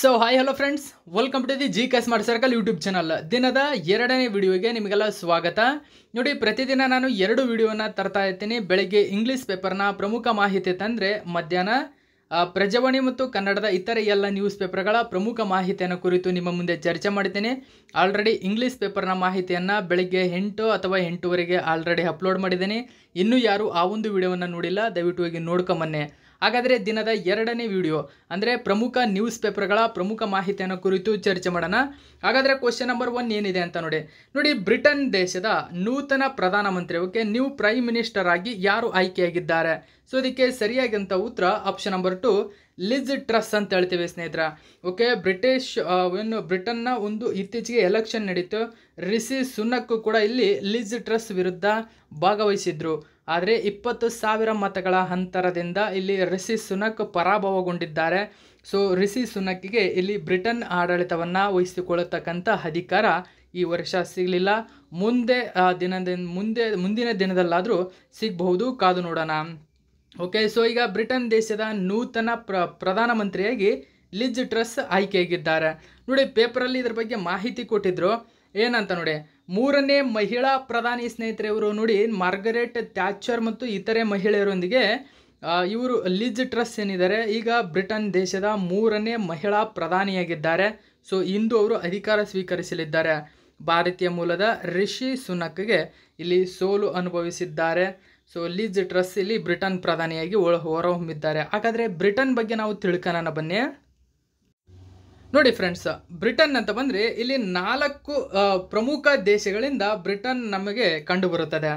so hi hello friends welcome to the G K smart circle YouTube channel ದಿನದ ಎರಡನೇ ವಿಡಿಯೋಗೆ ನಿಮಗೆಲ್ಲ ಸ್ವಾಗತ ನೋಡಿ ಪ್ರತಿದಿನ ನಾನು ಎರಡು ವಿಡಿಯೋನ ತರ್ತಾ ಇರ್ತೀನಿ ಬೆಳಗ್ಗೆ ಇಂಗ್ಲೀಷ್ ಪೇಪರ್ನ ಪ್ರಮುಖ ಮಾಹಿತಿ ತಂದರೆ ಮಧ್ಯಾಹ್ನ ಪ್ರಜಾವಾಣಿ ಮತ್ತು ಕನ್ನಡದ ಇತರೆ ಎಲ್ಲ ನ್ಯೂಸ್ ಪೇಪರ್ಗಳ ಪ್ರಮುಖ ಮಾಹಿತಿಯನ್ನು ಕುರಿತು ನಿಮ್ಮ ಮುಂದೆ ಚರ್ಚೆ ಮಾಡ್ತೀನಿ ಆಲ್ರೆಡಿ ಇಂಗ್ಲೀಷ್ ಪೇಪರ್ನ ಮಾಹಿತಿಯನ್ನು ಬೆಳಗ್ಗೆ ಎಂಟು ಅಥವಾ ಎಂಟುವರೆಗೆ ಆಲ್ರೆಡಿ ಅಪ್ಲೋಡ್ ಮಾಡಿದ್ದೀನಿ ಇನ್ನೂ ಯಾರು ಆ ಒಂದು ವಿಡಿಯೋವನ್ನು ನೋಡಿಲ್ಲ ದಯವಿಟ್ಟು ಹೋಗಿ ನೋಡ್ಕೊಂಬನ್ನೆ ಹಾಗಾದರೆ ದಿನದ ಎರಡನೇ ವಿಡಿಯೋ ಅಂದರೆ ಪ್ರಮುಖ ನ್ಯೂಸ್ ಪೇಪರ್ಗಳ ಪ್ರಮುಖ ಮಾಹಿತಿಯನ್ನು ಕುರಿತು ಚರ್ಚೆ ಮಾಡೋಣ ಹಾಗಾದರೆ ಕ್ವಶನ್ ನಂಬರ್ ಒನ್ ಏನಿದೆ ಅಂತ ನೋಡಿ ನೋಡಿ ಬ್ರಿಟನ್ ದೇಶದ ನೂತನ ಪ್ರಧಾನಮಂತ್ರಿ ಓಕೆ ನ್ಯೂ ಪ್ರೈಮ್ ಮಿನಿಸ್ಟರ್ ಆಗಿ ಯಾರು ಆಯ್ಕೆಯಾಗಿದ್ದಾರೆ ಸೊ ಇದಕ್ಕೆ ಸರಿಯಾದಂಥ ಉತ್ತರ option number two Liz Truss ಅಂತ ಹೇಳ್ತೀವಿ ಸ್ನೇಹಿತರ ಓಕೆ ಬ್ರಿಟಿಷ್ ಏನು ಬ್ರಿಟನ್ನ ಒಂದು ಇತ್ತೀಚೆಗೆ ಎಲೆಕ್ಷನ್ ನಡೀತು ರಿಸಿ ಸುನಕ್ಕು ಕೂಡ ಇಲ್ಲಿ ಲಿಜ್ ಟ್ರಸ್ ವಿರುದ್ಧ ಭಾಗವಹಿಸಿದ್ರು ಆದರೆ ಇಪ್ಪತ್ತು ಸಾವಿರ ಮತಗಳ ಅಂತರದಿಂದ ಇಲ್ಲಿ ರಿಸಿ ಸುನಕ್ ಪರಾಭವಗೊಂಡಿದ್ದಾರೆ ಸೊ ರಿಸಿ ಸುನಕ್ಗೆ ಇಲ್ಲಿ ಬ್ರಿಟನ್ ಆಡಳಿತವನ್ನು ವಹಿಸಿಕೊಳ್ಳತಕ್ಕಂಥ ಅಧಿಕಾರ ಈ ವರ್ಷ ಸಿಗಲಿಲ್ಲ ಮುಂದೆ ದಿನದಿಂದ ಮುಂದೆ ಮುಂದಿನ ದಿನದಲ್ಲಾದರೂ ಸಿಗಬಹುದು ಕಾದು ನೋಡೋಣ ಓಕೆ ಸೊ ಈಗ ಬ್ರಿಟನ್ ದೇಶದ ನೂತನ ಪ್ರ ಪ್ರಧಾನಮಂತ್ರಿಯಾಗಿ ಲಿಜ್ ಟ್ರಸ್ ಆಯ್ಕೆಯಾಗಿದ್ದಾರೆ ನೋಡಿ ಪೇಪರಲ್ಲಿ ಇದ್ರ ಬಗ್ಗೆ ಮಾಹಿತಿ ಕೊಟ್ಟಿದ್ರು ಏನಂತ ನೋಡಿ ಮೂರನೇ ಮಹಿಳಾ ಪ್ರಧಾನಿ ಸ್ನೇಹಿತರೆಯವರು ನೋಡಿ ಮಾರ್ಗರೆಟ್ ಥ್ಯಾಚರ್ ಮತ್ತು ಇತರೆ ಮಹಿಳೆಯರೊಂದಿಗೆ ಇವರು ಲಿಜ್ ಟ್ರಸ್ ಏನಿದ್ದಾರೆ ಈಗ ಬ್ರಿಟನ್ ದೇಶದ ಮೂರನೇ ಮಹಿಳಾ ಪ್ರಧಾನಿಯಾಗಿದ್ದಾರೆ ಸೊ ಇಂದು ಅವರು ಅಧಿಕಾರ ಸ್ವೀಕರಿಸಲಿದ್ದಾರೆ ಭಾರತೀಯ ಮೂಲದ ರಿಷಿ ಸುನಕ್ಗೆ ಇಲ್ಲಿ ಸೋಲು ಅನುಭವಿಸಿದ್ದಾರೆ ಸೊ ಲಿಜ್ ಟ್ರಸ್ ಇಲ್ಲಿ ಬ್ರಿಟನ್ ಪ್ರಧಾನಿಯಾಗಿ ಹೊರಹೊಮ್ಮಿದ್ದಾರೆ ಹಾಗಾದರೆ ಬ್ರಿಟನ್ ಬಗ್ಗೆ ನಾವು ತಿಳ್ಕೊಳ್ಳೋಣ ಬನ್ನಿ ನೋಡಿ ಫ್ರೆಂಡ್ಸ್ ಬ್ರಿಟನ್ ಅಂತ ಬಂದರೆ ಇಲ್ಲಿ ನಾಲ್ಕು ಪ್ರಮುಖ ದೇಶಗಳಿಂದ ಬ್ರಿಟನ್ ನಮಗೆ ಕಂಡುಬರುತ್ತದೆ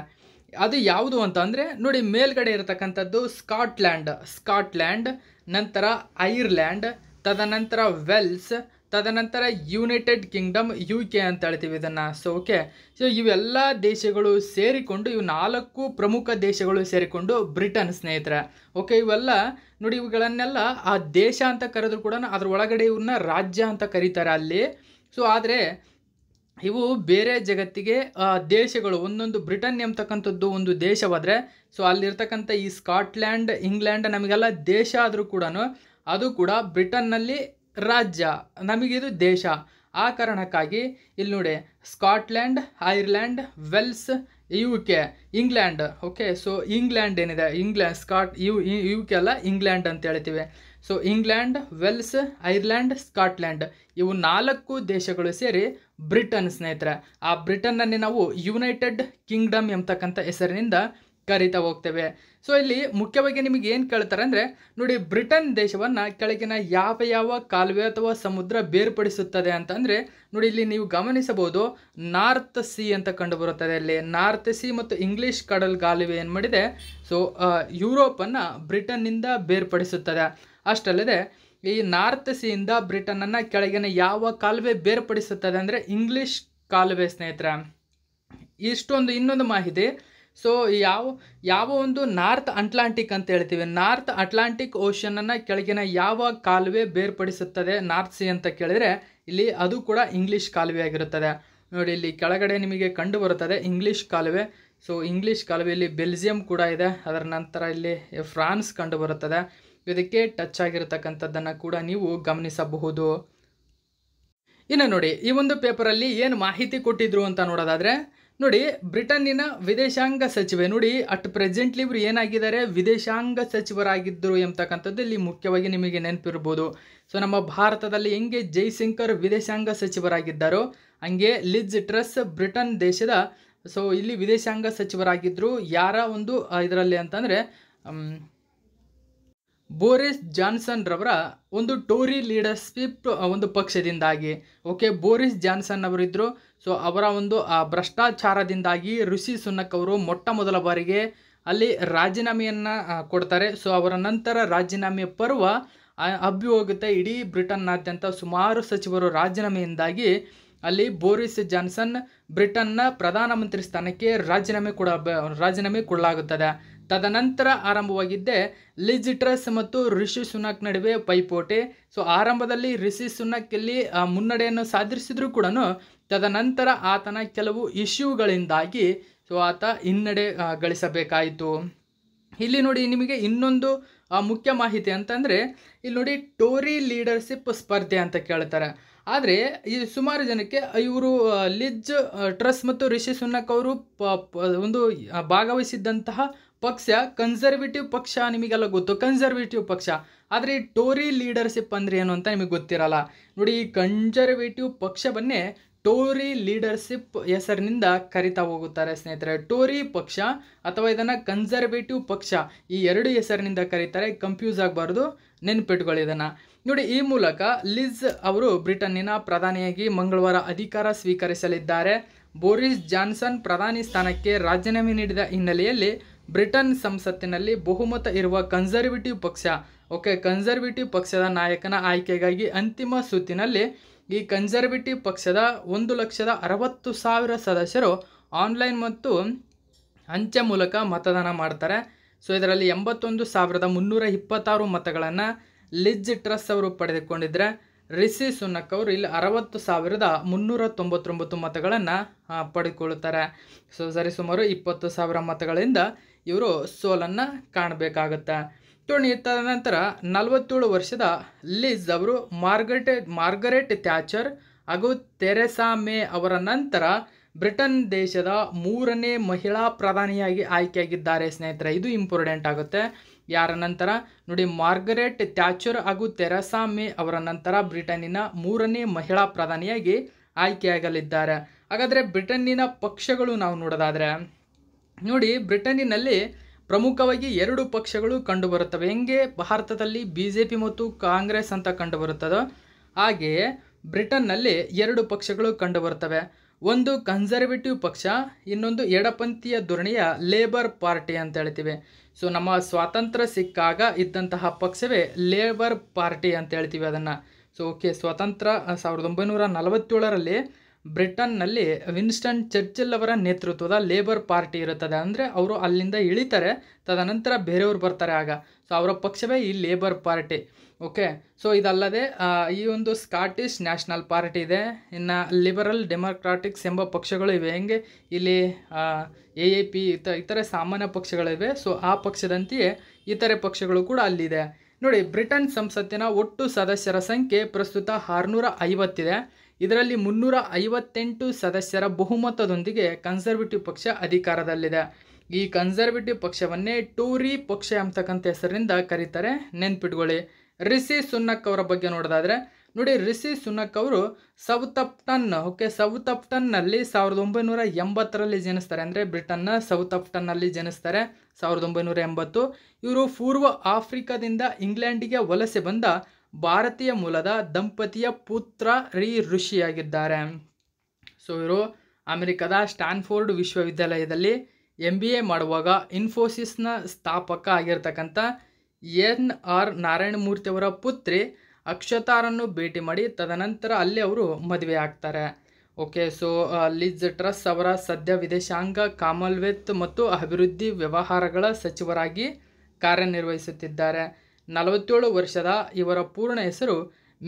ಅದು ಯಾವುದು ಅಂತ ಅಂದರೆ ನೋಡಿ ಮೇಲ್ಗಡೆ ಇರತಕ್ಕಂಥದ್ದು ಸ್ಕಾಟ್ಲ್ಯಾಂಡ್ ಸ್ಕಾಟ್ಲ್ಯಾಂಡ್ ನಂತರ ಐರ್ಲ್ಯಾಂಡ್ ತದನಂತರ ವೆಲ್ಸ್ ತದನಂತರ ಯುನೈಟೆಡ್ ಕಿಂಗ್ಡಮ್ ಯು ಕೆ ಅಂತ ಹೇಳ್ತೀವಿ ಇದನ್ನು ಸೊ ಓಕೆ ಸೊ ಇವೆಲ್ಲ ದೇಶಗಳು ಸೇರಿಕೊಂಡು ಇವು ನಾಲ್ಕು ಪ್ರಮುಖ ದೇಶಗಳು ಸೇರಿಕೊಂಡು ಬ್ರಿಟನ್ ಸ್ನೇಹಿತರೆ ಓಕೆ ಇವೆಲ್ಲ ನೋಡಿ ಇವುಗಳನ್ನೆಲ್ಲ ಆ ದೇಶ ಅಂತ ಕರೆದ್ರು ಕೂಡ ಅದ್ರ ಒಳಗಡೆ ಇವ್ರನ್ನ ರಾಜ್ಯ ಅಂತ ಕರೀತಾರೆ ಅಲ್ಲಿ ಸೊ ಆದರೆ ಇವು ಬೇರೆ ಜಗತ್ತಿಗೆ ದೇಶಗಳು ಒಂದೊಂದು ಬ್ರಿಟನ್ ಎಂಬತಕ್ಕಂಥದ್ದು ಒಂದು ದೇಶವಾದರೆ ಸೊ ಅಲ್ಲಿರ್ತಕ್ಕಂಥ ಈ ಸ್ಕಾಟ್ಲ್ಯಾಂಡ್ ಇಂಗ್ಲೆಂಡ್ ನಮಗೆಲ್ಲ ದೇಶ ಆದರೂ ಕೂಡ ಅದು ಕೂಡ ಬ್ರಿಟನ್ನಲ್ಲಿ ರಾಜ್ಯ ನಮಗಿದು ದೇಶ ಆ ಕಾರಣಕ್ಕಾಗಿ ಇಲ್ಲಿ ನೋಡಿ Scotland Ireland Wales U K England okay so England ಏನಿದೆ England Scot U U K ಅಲ್ಲ ಇಂಗ್ಲ್ಯಾಂಡ್ ಅಂತ ಹೇಳ್ತೀವಿ so England Wales Ireland Scotland ಇವು ನಾಲ್ಕು ದೇಶಗಳು ಸೇರಿ ಬ್ರಿಟನ್ ಸ್ನೇಹಿತರೆ ಆ ಬ್ರಿಟನ್ನಲ್ಲಿ ನಾವು ಯುನೈಟೆಡ್ ಕಿಂಗ್ಡಮ್ ಎಂಬತಕ್ಕಂಥ ಹೆಸರಿನಿಂದ ಕರಿತಾ ಹೋಗ್ತೇವೆ ಸೊ ಇಲ್ಲಿ ಮುಖ್ಯವಾಗಿ ನಿಮಗೆ ಏನು ಕೇಳ್ತಾರೆ ಅಂದರೆ ನೋಡಿ ಬ್ರಿಟನ್ ದೇಶವನ್ನು ಕೆಳಗಿನ ಯಾವ ಯಾವ ಕಾಲುವೆ ಅಥವಾ ಸಮುದ್ರ ಬೇರ್ಪಡಿಸುತ್ತದೆ ಅಂತಂದರೆ ನೋಡಿ ಇಲ್ಲಿ ನೀವು ಗಮನಿಸಬಹುದು ನಾರ್ತ್ ಸಿ ಅಂತ ಬರುತ್ತದೆ ಇಲ್ಲಿ ನಾರ್ತ್ ಸಿ ಮತ್ತು ಇಂಗ್ಲೀಷ್ ಕಡಲ್ ಕಾಲುವೆ ಏನು ಮಾಡಿದೆ ಸೊ ಯುರೋಪನ್ನು ಬ್ರಿಟನ್ನಿಂದ ಬೇರ್ಪಡಿಸುತ್ತದೆ ಅಷ್ಟಲ್ಲದೆ ಈ ನಾರ್ತ್ ಸಿಯಿಂದ ಬ್ರಿಟನನ್ನು ಕೆಳಗಿನ ಯಾವ ಕಾಲುವೆ ಬೇರ್ಪಡಿಸುತ್ತದೆ ಅಂದರೆ ಇಂಗ್ಲೀಷ್ ಕಾಲುವೆ ಸ್ನೇಹಿತರ ಇಷ್ಟೊಂದು ಇನ್ನೊಂದು ಮಾಹಿತಿ ಸೊ ಯಾವ ಯಾವ ಒಂದು ನಾರ್ತ್ ಅಟ್ಲಾಂಟಿಕ್ ಅಂತ ಹೇಳ್ತೀವಿ ನಾರ್ತ್ ಅಟ್ಲಾಂಟಿಕ್ ಓಷನನ್ನು ಕೆಳಗಿನ ಯಾವ ಕಾಲುವೆ ಬೇರ್ಪಡಿಸುತ್ತದೆ ನಾರ್ತ್ ಸಿ ಅಂತ ಕೇಳಿದರೆ ಇಲ್ಲಿ ಅದು ಕೂಡ ಇಂಗ್ಲೀಷ್ ಕಾಲುವೆ ಆಗಿರುತ್ತದೆ ನೋಡಿ ಇಲ್ಲಿ ಕೆಳಗಡೆ ನಿಮಗೆ ಕಂಡು ಬರುತ್ತದೆ ಇಂಗ್ಲೀಷ್ ಕಾಲುವೆ ಸೊ ಇಂಗ್ಲೀಷ್ ಕಾಲುವೆ ಇಲ್ಲಿ ಬೆಲ್ಜಿಯಂ ಕೂಡ ಇದೆ ಅದರ ನಂತರ ಇಲ್ಲಿ ಫ್ರಾನ್ಸ್ ಕಂಡು ಬರುತ್ತದೆ ಇದಕ್ಕೆ ಟಚ್ ಆಗಿರತಕ್ಕಂಥದ್ದನ್ನು ಕೂಡ ನೀವು ಗಮನಿಸಬಹುದು ಇನ್ನು ನೋಡಿ ಈ ಒಂದು ಪೇಪರಲ್ಲಿ ಏನು ಮಾಹಿತಿ ಕೊಟ್ಟಿದ್ರು ಅಂತ ನೋಡೋದಾದರೆ ನೋಡಿ ಬ್ರಿಟನ್ನಿನ ವಿದೇಶಾಂಗ ಸಚಿವೆ ನೋಡಿ ಅಟ್ ಪ್ರೆಸೆಂಟ್ಲಿ ಇವರು ಏನಾಗಿದ್ದಾರೆ ವಿದೇಶಾಂಗ ಸಚಿವರಾಗಿದ್ದರು ಎಂಬತಕ್ಕಂಥದ್ದು ಇಲ್ಲಿ ಮುಖ್ಯವಾಗಿ ನಿಮಗೆ ನೆನಪಿರ್ಬೋದು ಸೊ ನಮ್ಮ ಭಾರತದಲ್ಲಿ ಹೆಂಗೆ ಜೈಶಂಕರ್ ವಿದೇಶಾಂಗ ಸಚಿವರಾಗಿದ್ದಾರೋ ಹಂಗೆ ಲಿಜ್ ಟ್ರಸ್ ಬ್ರಿಟನ್ ದೇಶದ ಸೊ ಇಲ್ಲಿ ವಿದೇಶಾಂಗ ಸಚಿವರಾಗಿದ್ದರು ಯಾರ ಒಂದು ಇದರಲ್ಲಿ ಅಂತಂದರೆ ಬೋರಿಸ್ ಜಾನ್ಸನ್ ರವರ ಒಂದು ಟೋರಿ ಲೀಡರ್ಶಿಪ್ ಒಂದು ಪಕ್ಷದಿಂದಾಗಿ ಓಕೆ ಬೋರಿಸ್ ಜಾನ್ಸನ್ ಅವರಿದ್ದರು ಸೊ ಅವರ ಒಂದು ಆ ಭ್ರಷ್ಟಾಚಾರದಿಂದಾಗಿ ಋಷಿ ಸುನಕ್ ಅವರು ಮೊಟ್ಟ ಮೊದಲ ಬಾರಿಗೆ ಅಲ್ಲಿ ರಾಜೀನಾಮೆಯನ್ನು ಕೊಡ್ತಾರೆ ಸೊ ಅವರ ನಂತರ ರಾಜೀನಾಮೆ ಪರ್ವ ಹೋಗುತ್ತೆ ಇಡೀ ಬ್ರಿಟನ್ನಾದ್ಯಂತ ಸುಮಾರು ಸಚಿವರು ರಾಜೀನಾಮೆಯಿಂದಾಗಿ ಅಲ್ಲಿ ಬೋರಿಸ್ ಜಾನ್ಸನ್ ಬ್ರಿಟನ್ನ ಪ್ರಧಾನಮಂತ್ರಿ ಸ್ಥಾನಕ್ಕೆ ರಾಜೀನಾಮೆ ಕೊಡ ರಾಜೀನಾಮೆ ಕೊಡಲಾಗುತ್ತದೆ ತದನಂತರ ಆರಂಭವಾಗಿದ್ದೆ ಲಿಜಿಟ್ರಸ್ ಮತ್ತು ರಿಷಿ ಸುನಕ್ ನಡುವೆ ಪೈಪೋಟಿ ಸೊ ಆರಂಭದಲ್ಲಿ ರಿಷಿ ಸುನಕ್ ಇಲ್ಲಿ ಮುನ್ನಡೆಯನ್ನು ಸಾಧಿಸಿದ್ರು ಕೂಡ ತದನಂತರ ಆತನ ಕೆಲವು ಇಶ್ಯೂಗಳಿಂದಾಗಿ ಸೊ ಆತ ಹಿನ್ನಡೆ ಗಳಿಸಬೇಕಾಯಿತು ಇಲ್ಲಿ ನೋಡಿ ನಿಮಗೆ ಇನ್ನೊಂದು ಮುಖ್ಯ ಮಾಹಿತಿ ಅಂತಂದರೆ ಇಲ್ಲಿ ನೋಡಿ ಟೋರಿ ಲೀಡರ್ಶಿಪ್ ಸ್ಪರ್ಧೆ ಅಂತ ಕೇಳ್ತಾರೆ ಆದರೆ ಈ ಸುಮಾರು ಜನಕ್ಕೆ ಇವರು ಲಿಜ್ ಟ್ರಸ್ ಮತ್ತು ರಿಷಿ ಸುನಕ್ ಅವರು ಒಂದು ಭಾಗವಹಿಸಿದ್ದಂತಹ ಪಕ್ಷ ಕನ್ಸರ್ವೇಟಿವ್ ಪಕ್ಷ ನಿಮಗೆಲ್ಲ ಗೊತ್ತು ಕನ್ಸರ್ವೇಟಿವ್ ಪಕ್ಷ ಆದರೆ ಈ ಟೋರಿ ಲೀಡರ್ಶಿಪ್ ಅಂದರೆ ಏನು ಅಂತ ನಿಮಗೆ ಗೊತ್ತಿರಲ್ಲ ನೋಡಿ ಈ ಕನ್ಸರ್ವೇಟಿವ್ ಪಕ್ಷವನ್ನೇ ಟೋರಿ ಲೀಡರ್ಶಿಪ್ ಹೆಸರಿನಿಂದ ಕರಿತಾ ಹೋಗುತ್ತಾರೆ ಸ್ನೇಹಿತರೆ ಟೋರಿ ಪಕ್ಷ ಅಥವಾ ಇದನ್ನು ಕನ್ಸರ್ವೇಟಿವ್ ಪಕ್ಷ ಈ ಎರಡು ಹೆಸರಿನಿಂದ ಕರೀತಾರೆ ಕಂಫ್ಯೂಸ್ ಆಗಬಾರ್ದು ನೆನ್ಪಿಟ್ಕೊಳ್ಳಿ ಇದನ್ನು ನೋಡಿ ಈ ಮೂಲಕ ಲಿಜ್ ಅವರು ಬ್ರಿಟನ್ನಿನ ಪ್ರಧಾನಿಯಾಗಿ ಮಂಗಳವಾರ ಅಧಿಕಾರ ಸ್ವೀಕರಿಸಲಿದ್ದಾರೆ ಬೋರಿಸ್ ಜಾನ್ಸನ್ ಪ್ರಧಾನಿ ಸ್ಥಾನಕ್ಕೆ ರಾಜೀನಾಮೆ ನೀಡಿದ ಹಿನ್ನೆಲೆಯಲ್ಲಿ ಬ್ರಿಟನ್ ಸಂಸತ್ತಿನಲ್ಲಿ ಬಹುಮತ ಇರುವ ಕನ್ಸರ್ವೇಟಿವ್ ಪಕ್ಷ ಓಕೆ ಕನ್ಸರ್ವೇಟಿವ್ ಪಕ್ಷದ ನಾಯಕನ ಆಯ್ಕೆಗಾಗಿ ಅಂತಿಮ ಸುತ್ತಿನಲ್ಲಿ ಈ ಕನ್ಸರ್ವೇಟಿವ್ ಪಕ್ಷದ ಒಂದು ಲಕ್ಷದ ಅರವತ್ತು ಸಾವಿರ ಸದಸ್ಯರು ಆನ್ಲೈನ್ ಮತ್ತು ಅಂಚೆ ಮೂಲಕ ಮತದಾನ ಮಾಡ್ತಾರೆ ಸೊ ಇದರಲ್ಲಿ ಎಂಬತ್ತೊಂದು ಸಾವಿರದ ಮುನ್ನೂರ ಇಪ್ಪತ್ತಾರು ಮತಗಳನ್ನು ಲಿಜ್ ಟ್ರಸ್ ಅವರು ಪಡೆದುಕೊಂಡಿದ್ದರೆ ರಿಸಿ ಸುನಕ್ ಅವರು ಇಲ್ಲಿ ಅರವತ್ತು ಸಾವಿರದ ಮುನ್ನೂರ ತೊಂಬತ್ತೊಂಬತ್ತು ಮತಗಳನ್ನು ಪಡೆದುಕೊಳ್ಳುತ್ತಾರೆ ಸೊ ಸರಿಸುಮಾರು ಇಪ್ಪತ್ತು ಸಾವಿರ ಮತಗಳಿಂದ ಇವರು ಸೋಲನ್ನು ಟೋಣಿ ತದ ನಂತರ ನಲವತ್ತೇಳು ವರ್ಷದ ಲೀಸ್ ಅವರು ಮಾರ್ಗರೆಟ್ ಮಾರ್ಗರೆಟ್ ಥ್ಯಾಚರ್ ಹಾಗೂ ತೆರೆಸಾ ಮೇ ಅವರ ನಂತರ ಬ್ರಿಟನ್ ದೇಶದ ಮೂರನೇ ಮಹಿಳಾ ಪ್ರಧಾನಿಯಾಗಿ ಆಯ್ಕೆಯಾಗಿದ್ದಾರೆ ಸ್ನೇಹಿತರೆ ಇದು ಇಂಪಾರ್ಟೆಂಟ್ ಆಗುತ್ತೆ ಯಾರ ನಂತರ ನೋಡಿ ಮಾರ್ಗರೆಟ್ ಥ್ಯಾಚರ್ ಹಾಗೂ ತೆರೆಸಾ ಮೇ ಅವರ ನಂತರ ಬ್ರಿಟನ್ನಿನ ಮೂರನೇ ಮಹಿಳಾ ಪ್ರಧಾನಿಯಾಗಿ ಆಯ್ಕೆಯಾಗಲಿದ್ದಾರೆ ಹಾಗಾದರೆ ಬ್ರಿಟನ್ನಿನ ಪಕ್ಷಗಳು ನಾವು ನೋಡೋದಾದರೆ ನೋಡಿ ಬ್ರಿಟನ್ನಿನಲ್ಲಿ ಪ್ರಮುಖವಾಗಿ ಎರಡು ಪಕ್ಷಗಳು ಕಂಡುಬರುತ್ತವೆ ಹೆಂಗೆ ಭಾರತದಲ್ಲಿ ಬಿ ಜೆ ಪಿ ಮತ್ತು ಕಾಂಗ್ರೆಸ್ ಅಂತ ಕಂಡುಬರುತ್ತದೋ ಹಾಗೆಯೇ ಬ್ರಿಟನ್ನಲ್ಲಿ ಎರಡು ಪಕ್ಷಗಳು ಕಂಡುಬರುತ್ತವೆ ಒಂದು ಕನ್ಸರ್ವೇಟಿವ್ ಪಕ್ಷ ಇನ್ನೊಂದು ಎಡಪಂಥೀಯ ಧೋರಣಿಯ ಲೇಬರ್ ಪಾರ್ಟಿ ಅಂತ ಹೇಳ್ತೀವಿ ಸೊ ನಮ್ಮ ಸ್ವಾತಂತ್ರ್ಯ ಸಿಕ್ಕಾಗ ಇದ್ದಂತಹ ಪಕ್ಷವೇ ಲೇಬರ್ ಪಾರ್ಟಿ ಅಂತ ಹೇಳ್ತೀವಿ ಅದನ್ನು ಸೊ ಓಕೆ ಸ್ವಾತಂತ್ರ್ಯ ಸಾವಿರದ ಒಂಬೈನೂರ ನಲವತ್ತೇಳರಲ್ಲಿ ಬ್ರಿಟನ್ನಲ್ಲಿ ವಿನ್ಸ್ಟನ್ ಚರ್ಚಿಲ್ ಅವರ ನೇತೃತ್ವದ ಲೇಬರ್ ಪಾರ್ಟಿ ಇರುತ್ತದೆ ಅಂದರೆ ಅವರು ಅಲ್ಲಿಂದ ಇಳಿತಾರೆ ತದನಂತರ ಬೇರೆಯವರು ಬರ್ತಾರೆ ಆಗ ಸೊ ಅವರ ಪಕ್ಷವೇ ಈ ಲೇಬರ್ ಪಾರ್ಟಿ ಓಕೆ ಸೊ ಇದಲ್ಲದೆ ಈ ಒಂದು ಸ್ಕಾಟಿಷ್ ನ್ಯಾಷನಲ್ ಪಾರ್ಟಿ ಇದೆ ಇನ್ನು ಲಿಬರಲ್ ಡೆಮೊಕ್ರಾಟಿಕ್ಸ್ ಎಂಬ ಪಕ್ಷಗಳು ಇವೆ ಹೆಂಗೆ ಇಲ್ಲಿ ಎ ಎ ಪಿ ಇತ ಇತರೆ ಸಾಮಾನ್ಯ ಪಕ್ಷಗಳಿವೆ ಸೊ ಆ ಪಕ್ಷದಂತೆಯೇ ಇತರೆ ಪಕ್ಷಗಳು ಕೂಡ ಅಲ್ಲಿದೆ ನೋಡಿ ಬ್ರಿಟನ್ ಸಂಸತ್ತಿನ ಒಟ್ಟು ಸದಸ್ಯರ ಸಂಖ್ಯೆ ಪ್ರಸ್ತುತ ಆರುನೂರ ಐವತ್ತಿದೆ ಇದರಲ್ಲಿ ಮುನ್ನೂರ ಐವತ್ತೆಂಟು ಸದಸ್ಯರ ಬಹುಮತದೊಂದಿಗೆ ಕನ್ಸರ್ವೇಟಿವ್ ಪಕ್ಷ ಅಧಿಕಾರದಲ್ಲಿದೆ ಈ ಕನ್ಸರ್ವೇಟಿವ್ ಪಕ್ಷವನ್ನೇ ಟೂರಿ ಪಕ್ಷ ಎಂಬತಕ್ಕಂಥ ಹೆಸರಿನಿಂದ ಕರೀತಾರೆ ನೆನ್ಪಿಟ್ಕೊಳ್ಳಿ ರಿಷಿ ಸುನ್ನಕ್ ಅವರ ಬಗ್ಗೆ ನೋಡೋದಾದರೆ ನೋಡಿ ರಿಸಿ ಸುನಕ್ ಅವರು ಸೌತಪ್ಟನ್ ಓಕೆ ಸೌತ್ ಸೌತಪ್ಟನ್ನಲ್ಲಿ ಸಾವಿರದ ಒಂಬೈನೂರ ಎಂಬತ್ತರಲ್ಲಿ ಜನಿಸ್ತಾರೆ ಅಂದರೆ ಬ್ರಿಟನ್ನ ಅಪ್ಟನ್ನಲ್ಲಿ ಜನಿಸ್ತಾರೆ ಸಾವಿರದ ಒಂಬೈನೂರ ಎಂಬತ್ತು ಇವರು ಪೂರ್ವ ಆಫ್ರಿಕಾದಿಂದ ಇಂಗ್ಲೆಂಡಿಗೆ ವಲಸೆ ಬಂದ ಭಾರತೀಯ ಮೂಲದ ದಂಪತಿಯ ಪುತ್ರ ರಿ ಋಷಿಯಾಗಿದ್ದಾರೆ ಸೊ ಇವರು ಅಮೆರಿಕದ ಸ್ಟ್ಯಾನ್ಫೋರ್ಡ್ ವಿಶ್ವವಿದ್ಯಾಲಯದಲ್ಲಿ ಎಂ ಬಿ ಎ ಮಾಡುವಾಗ ಇನ್ಫೋಸಿಸ್ನ ಸ್ಥಾಪಕ ಆಗಿರ್ತಕ್ಕಂಥ ಎನ್ ಆರ್ ನಾರಾಯಣಮೂರ್ತಿ ಅವರ ಪುತ್ರಿ ಅಕ್ಷತಾರನ್ನು ಭೇಟಿ ಮಾಡಿ ತದನಂತರ ಅಲ್ಲಿ ಅವರು ಮದುವೆ ಆಗ್ತಾರೆ ಓಕೆ ಸೊ ಲಿಜ್ ಟ್ರಸ್ ಅವರ ಸದ್ಯ ವಿದೇಶಾಂಗ ಕಾಮನ್ವೆಲ್ತ್ ಮತ್ತು ಅಭಿವೃದ್ಧಿ ವ್ಯವಹಾರಗಳ ಸಚಿವರಾಗಿ ಕಾರ್ಯನಿರ್ವಹಿಸುತ್ತಿದ್ದಾರೆ ನಲವತ್ತೇಳು ವರ್ಷದ ಇವರ ಪೂರ್ಣ ಹೆಸರು